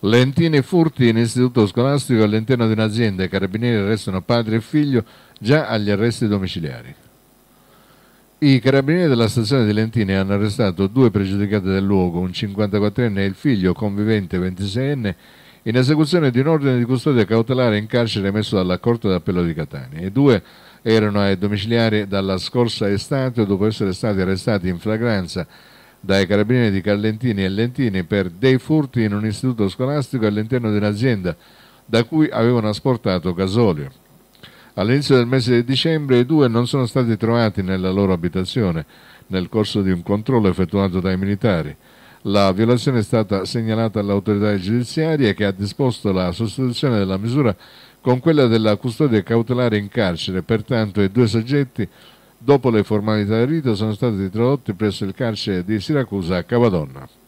Lentini furti in istituto scolastico all'interno di un'azienda i carabinieri arrestano padre e figlio già agli arresti domiciliari. I carabinieri della stazione di Lentini hanno arrestato due pregiudicati del luogo, un 54enne e il figlio convivente 26enne, in esecuzione di un ordine di custodia cautelare in carcere emesso dalla Corte d'Appello di Catania I due erano ai domiciliari dalla scorsa estate dopo essere stati arrestati in flagranza dai carabinieri di Callentini e Lentini per dei furti in un istituto scolastico all'interno di un'azienda da cui avevano asportato gasolio. All'inizio del mese di dicembre i due non sono stati trovati nella loro abitazione nel corso di un controllo effettuato dai militari. La violazione è stata segnalata all'autorità giudiziaria che ha disposto la sostituzione della misura con quella della custodia cautelare in carcere, pertanto i due soggetti Dopo le formalità del rito sono stati introdotti presso il carcere di Siracusa a Cavadonna.